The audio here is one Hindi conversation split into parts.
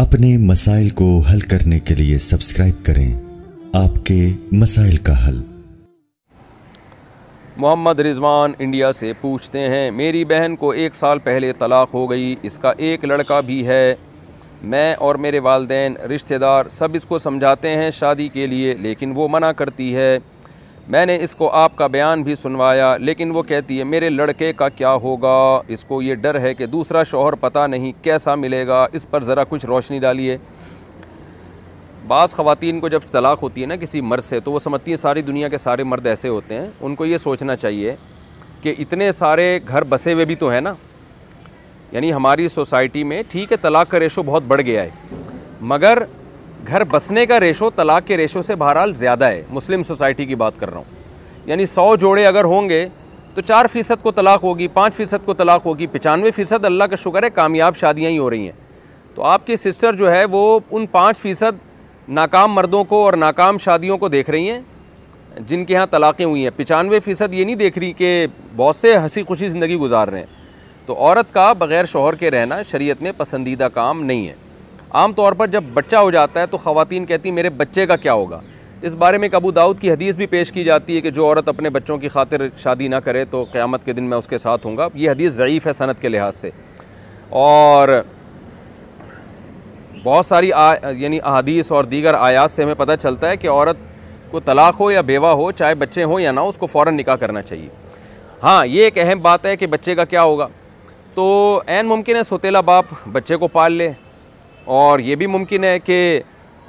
अपने मसाइल को हल करने के लिए सब्सक्राइब करें आपके मसाइल का हल मोहम्मद रिजवान इंडिया से पूछते हैं मेरी बहन को एक साल पहले तलाक हो गई इसका एक लड़का भी है मैं और मेरे वालदेन रिश्तेदार सब इसको समझाते हैं शादी के लिए लेकिन वो मना करती है मैंने इसको आपका बयान भी सुनवाया लेकिन वो कहती है मेरे लड़के का क्या होगा इसको ये डर है कि दूसरा शोहर पता नहीं कैसा मिलेगा इस पर ज़रा कुछ रोशनी डालिए बास ख़वान को जब तलाक़ होती है ना किसी मर्द से तो वो समझती हैं सारी दुनिया के सारे मर्द ऐसे होते हैं उनको ये सोचना चाहिए कि इतने सारे घर बसे हुए भी तो हैं ना यानी हमारी सोसाइटी में ठीक है तलाक़ का रेशो बहुत बढ़ गया है मगर घर बसने का रेशो तलाक के रेशो से बहरहाल ज़्यादा है मुस्लिम सोसाइटी की बात कर रहा हूँ यानी सौ जोड़े अगर होंगे तो चार फ़ीसद को तलाक होगी पाँच फ़ीसद को तलाक होगी पचानवे फ़ीसद अल्लाह का शुक्र है कामयाब शादियाँ ही हो रही हैं तो आपकी सिस्टर जो है वो उन पाँच फ़ीसद नाकाम मर्दों को और नाकाम शादियों को देख रही हैं जिनके यहाँ तलाक़ें हुई हैं पचानवे फ़ीसद ये नहीं देख रही कि बहुत से हंसी खुशी ज़िंदगी गुजार रहे हैं तो औरत का बग़ैर शोहर के रहना शरीयत में पसंदीदा काम नहीं है आम तौर पर जब बच्चा हो जाता है तो ख़वान कहती मेरे बच्चे का क्या होगा इस बारे में एक अबू दाऊद की हदीस भी पेश की जाती है कि जो औरत अपने बच्चों की खातिर शादी ना करे तो क़्यामत के दिन मैं उसके साथ हूँ ये हदीस ज़यीफ़ है सनत के लिहाज से और बहुत सारी आ, यानी अदीस और दीगर आयात से हमें पता चलता है कि औरत को तलाक़ हो या बेवा हो चाहे बच्चे हों या ना उसको फ़ौर निकाह करना चाहिए हाँ ये एक अहम बात है कि बच्चे का क्या होगा तो एन मुमकिन है सोतेला बाप बच्चे को पाल ले और ये भी मुमकिन है कि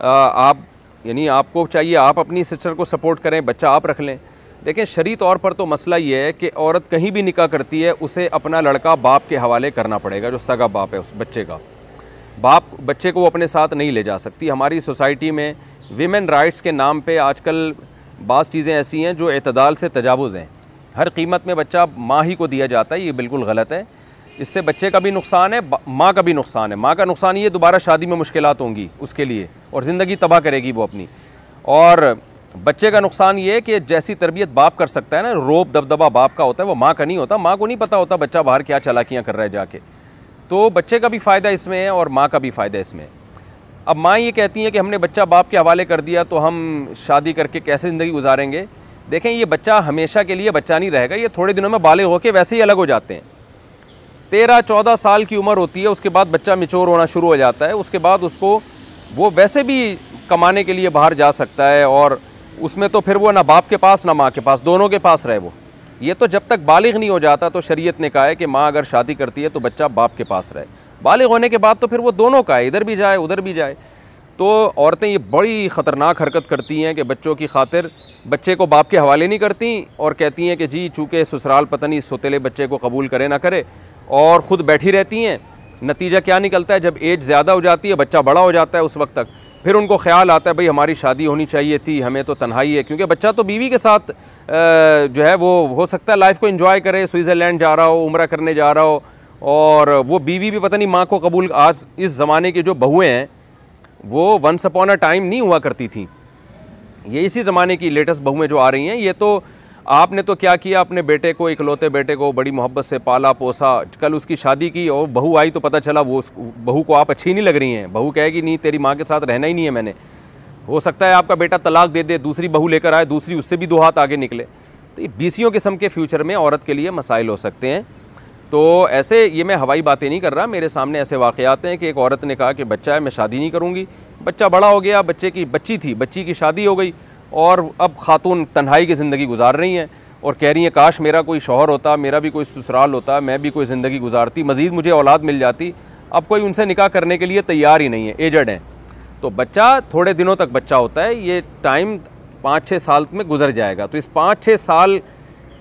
आप यानी आपको चाहिए आप अपनी सिस्टर को सपोर्ट करें बच्चा आप रख लें देखें शरी तौर पर तो मसला ये है कि औरत कहीं भी निकाह करती है उसे अपना लड़का बाप के हवाले करना पड़ेगा जो सगा बाप है उस बच्चे का बाप बच्चे को वो अपने साथ नहीं ले जा सकती हमारी सोसाइटी में विमेन राइट्स के नाम पे आजकल बास चीज़ें ऐसी हैं जो अतदाल से तजावज़ हैं हर कीमत में बच्चा माँ ही को दिया जाता है ये बिल्कुल गलत है इससे बच्चे का भी नुकसान है माँ का भी नुकसान है माँ का नुकसान ये दोबारा शादी में मुश्किल होंगी उसके लिए और ज़िंदगी तबाह करेगी वो अपनी और बच्चे का नुकसान ये है कि जैसी तरबियत बाप कर सकता है ना रोप दबदबा बाप का होता है वो माँ का नहीं होता माँ को नहीं पता होता बच्चा बाहर क्या चलाकियाँ कर रहा है जाके तो बच्चे का भी फ़ायदा इसमें है और माँ का भी फ़ायदा इसमें है अब माँ ये कहती हैं कि हमने बच्चा बाप के हवाले कर दिया तो हम शादी करके कैसे ज़िंदगी गुजारेंगे देखें ये बच्चा हमेशा के लिए बच्चा नहीं रहेगा ये थोड़े दिनों में बाले होकर वैसे ही अलग हो जाते हैं तेरह चौदह साल की उम्र होती है उसके बाद बच्चा मिचोर होना शुरू हो जाता है उसके बाद उसको वो वैसे भी कमाने के लिए बाहर जा सकता है और उसमें तो फिर वो ना बाप के पास ना माँ के पास दोनों के पास रहे वो ये तो जब तक बालिग नहीं हो जाता तो शरीयत ने कहा है कि माँ अगर शादी करती है तो बच्चा बाप के पास रहे बालिग होने के बाद तो फिर वो दोनों का है इधर भी जाए उधर भी जाए तो औरतें ये बड़ी ख़तरनाक हरकत करती हैं कि बच्चों की खातिर बच्चे को बाप के हवाले नहीं करती और कहती हैं कि जी चूँकि ससुराल पता नहीं सोतेले बच्चे को कबूल करे ना करे और ख़ुद बैठी रहती हैं नतीजा क्या निकलता है जब एज ज़्यादा हो जाती है बच्चा बड़ा हो जाता है उस वक्त तक फिर उनको ख्याल आता है भाई हमारी शादी होनी चाहिए थी हमें तो तन्हाई है क्योंकि बच्चा तो बीवी के साथ जो है वो हो सकता है लाइफ को इन्जॉय करे स्विट्ज़रलैंड जा रहा हो उम्र करने जा रहा हो और वो बीवी भी पता नहीं माँ को कबूल आज इस ज़माने की जो बहुएँ हैं वो वंस अपॉन अ टाइम नहीं हुआ करती थी ये इसी ज़माने की लेटेस्ट बहुएँ जो आ रही हैं ये तो आपने तो क्या किया अपने बेटे को इकलौते बेटे को बड़ी मोहब्बत से पाला पोसा कल उसकी शादी की और बहू आई तो पता चला वो बहू को आप अच्छी नहीं लग रही हैं बहू कहेगी नहीं तेरी माँ के साथ रहना ही नहीं है मैंने हो सकता है आपका बेटा तलाक दे दे दूसरी बहू लेकर आए दूसरी उससे भी दो हाथ आगे निकले तो ये बीसियों किस्म के फ्यूचर में औरत के लिए मसाइल हो सकते हैं तो ऐसे ये मैं हवाई बातें नहीं कर रहा मेरे सामने ऐसे वाक़ात हैं कि एक औरत ने कहा कि बच्चा है मैं शादी नहीं करूँगी बच्चा बड़ा हो गया बच्चे की बच्ची थी बच्ची की शादी हो गई और अब ख़ातून तन्हाई की ज़िंदगी गुजार रही हैं और कह रही हैं काश मेरा कोई शोहर होता मेरा भी कोई ससुराल होता मैं भी कोई ज़िंदगी गुजारती मज़ीद मुझे औलाद मिल जाती अब कोई उनसे निकाह करने के लिए तैयार ही नहीं है एजड हैं तो बच्चा थोड़े दिनों तक बच्चा होता है ये टाइम पाँच छः साल में गुजर जाएगा तो इस पाँच छः साल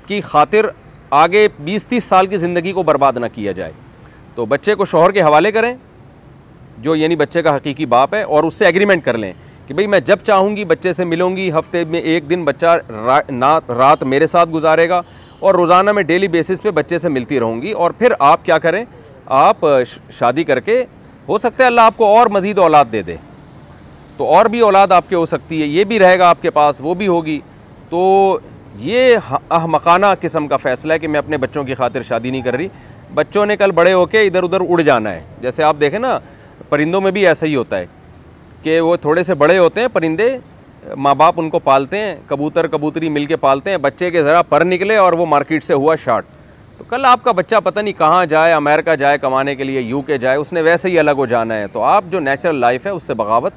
की खातिर आगे बीस तीस साल की ज़िंदगी को बर्बाद ना किया जाए तो बच्चे को शोहर के हवाले करें जो यानी बच्चे का हकीकी बाप है और उससे एग्रीमेंट कर लें कि भाई मैं जब चाहूँगी बच्चे से मिलूँगी हफ्ते में एक दिन बच्चा रा, रात मेरे साथ गुजारेगा और रोज़ाना मैं डेली बेसिस पे बच्चे से मिलती रहूँगी और फिर आप क्या करें आप शादी करके हो सकता है अल्लाह आपको और मज़ीद औलाद दे दे तो और भी औलाद आपके हो सकती है ये भी रहेगा आपके पास वो भी होगी तो ये अहमकाना किस्म का फ़ैसला है कि मैं अपने बच्चों की खातिर शादी नहीं कर रही बच्चों ने कल बड़े होके इधर उधर उड़ जाना है जैसे आप देखें ना परिंदों में भी ऐसा ही होता है कि वो थोड़े से बड़े होते हैं परिंदे माँ बाप उनको पालते हैं कबूतर कबूतरी मिल के पालते हैं बच्चे के ज़रा पर निकले और वो मार्केट से हुआ शार्ट तो कल आपका बच्चा पता नहीं कहाँ जाए अमेरिका जाए कमाने के लिए यूके जाए उसने वैसे ही अलग हो जाना है तो आप जो नेचुरल लाइफ है उससे बगावत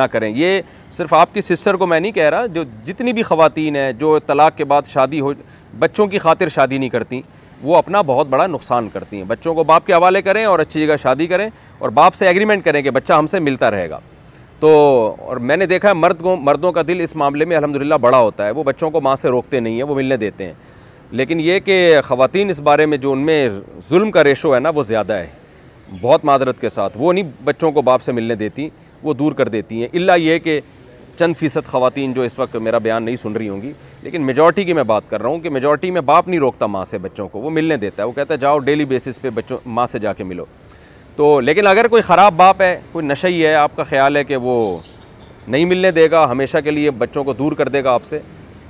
ना करें ये सिर्फ आपकी सिस्टर को मैं नहीं कह रहा जो जितनी भी ख़वातीन हैं जो तलाक़ के बाद शादी हो बच्चों की खातिर शादी नहीं करती वो अपना बहुत बड़ा नुकसान करती हैं बच्चों को बाप के हवाले करें और अच्छी जगह शादी करें और बाप से एग्रीमेंट करें कि बच्चा हमसे मिलता रहेगा तो और मैंने देखा है मर्द को मर्दों का दिल इस मामले में अलहमदिल्ला बड़ा होता है वो बच्चों को माँ से रोकते नहीं है वो मिलने देते हैं लेकिन ये कि ख़वान इस बारे में जो उनमें जुल्म का रेशो है ना वो ज़्यादा है बहुत मादरत के साथ वो नहीं बच्चों को बाप से मिलने देती वो दूर कर देती हैं इला ये कि चंद फ़ीसद ख़वान जो इस वक्त मेरा बयान नहीं सुन रही होंगी लेकिन मेजॉरिटी की मैं बात कर रहा हूँ कि मेजॉरिटी में बाप नहीं रोकता माँ से बच्चों को वो मिलने देता है वो कहता है जाओ डेली बेसिस पे बच्चों माँ से जाके मिलो तो लेकिन अगर कोई ख़राब बाप है कोई ही है आपका ख्याल है कि वो नहीं मिलने देगा हमेशा के लिए बच्चों को दूर कर देगा आपसे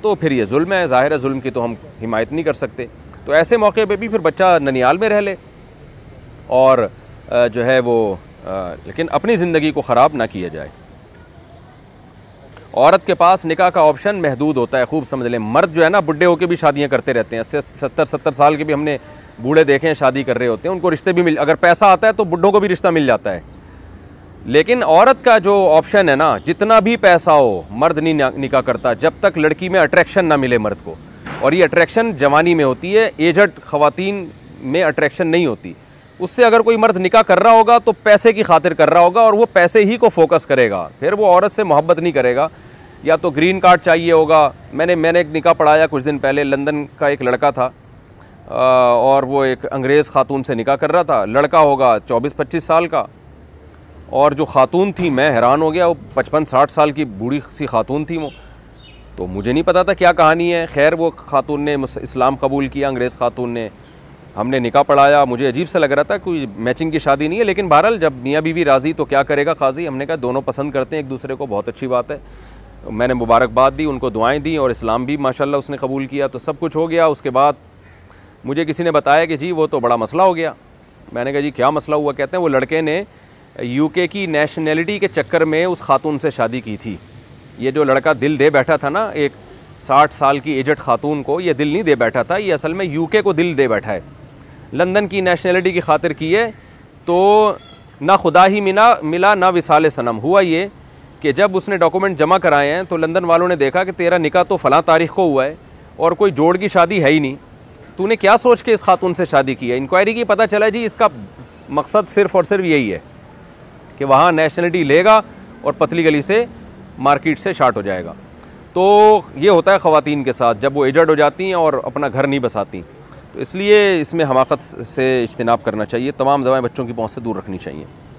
तो फिर ये जुल्म है ज़ाहिर है जुल्म की तो हम हिमायत नहीं कर सकते तो ऐसे मौके पे भी फिर बच्चा ननियाल में रह ले और जो है वो लेकिन अपनी ज़िंदगी को ख़राब ना किया जाए औरत के पास निकाह का ऑप्शन महदूद होता है खूब समझ लें मर्द जो है ना बुढ़े होकर भी शादियाँ करते रहते हैं अस्सी सत्तर सत्तर साल के भी हमने बूढ़े देखे हैं शादी कर रहे होते हैं उनको रिश्ते भी मिल अगर पैसा आता है तो बुढ़ों को भी रिश्ता मिल जाता है लेकिन औरत का जो ऑप्शन है ना जितना भी पैसा हो मर्द नहीं निकाह करता जब तक लड़की में अट्रैक्शन ना मिले मर्द को और ये अट्रैक्शन जवानी में होती है एजड ख़वातीन में अट्रैक्शन नहीं होती उससे अगर कोई मर्द निकाह कर रहा होगा तो पैसे की खातिर कर रहा होगा और वो पैसे ही को फोकस करेगा फिर वो औरत से मोहब्बत नहीं करेगा या तो ग्रीन कार्ड चाहिए होगा मैंने मैंने एक निकाह पढ़ाया कुछ दिन पहले लंदन का एक लड़का था और वो एक अंग्रेज़ ख़ातून से निकाह कर रहा था लड़का होगा चौबीस पच्चीस साल का और जो ख़ातून थी मैं हैरान हो गया वो पचपन साठ साल की बूढ़ी सी ख़ातून थी वो तो मुझे नहीं पता था क्या कहानी है खैर वो ख़ातून ने इस्लाम कबूल किया अंग्रेज़ ख़ातून ने हमने निकाह पढ़ाया मुझे अजीब सा लग रहा था कोई मैचिंग की शादी नहीं है लेकिन बहरहाल जब मियाँ बीवी राज़ी तो क्या करेगा खाजी हमने कहा दोनों पसंद करते हैं एक दूसरे को बहुत अच्छी बात है मैंने मुबारकबाद दी उनको दुआएं दी और इस्लाम भी माशाल्लाह उसने कबूल किया तो सब कुछ हो गया उसके बाद मुझे किसी ने बताया कि जी वो तो बड़ा मसला हो गया मैंने कहा जी क्या मसला हुआ कहते हैं वो लड़के ने यूके की नेशनैलिटी के चक्कर में उस खातून से शादी की थी ये जो लड़का दिल दे बैठा था ना एक साठ साल की एजट खातून को ये दिल नहीं दे बैठा था ये असल में यूके को दिल दे बैठा है लंदन की नेशनैलिटी की खातिर की है तो ना खुदा ही मिला मिला ना विसाल सनम हुआ ये कि जब उसने डॉक्यूमेंट जमा कराए हैं तो लंदन वालों ने देखा कि तेरा निका तो फ़लाँ तारीख को हुआ है और कोई जोड़ की शादी है ही नहीं तूने क्या सोच के इस खातून से शादी की है इंक्वायरी की पता चला जी इसका मकसद सिर्फ और सिर्फ यही है कि वहाँ नेशनलिटी लेगा और पतली गली से मार्केट से शार्ट हो जाएगा तो ये होता है ख़वान के साथ जब वो एजड हो जाती हैं और अपना घर नहीं बसाती तो इसलिए इसमें हमाकत से इजतनाब करना चाहिए तमाम दवाएँ बच्चों की पहुँच से दूर रखनी चाहिए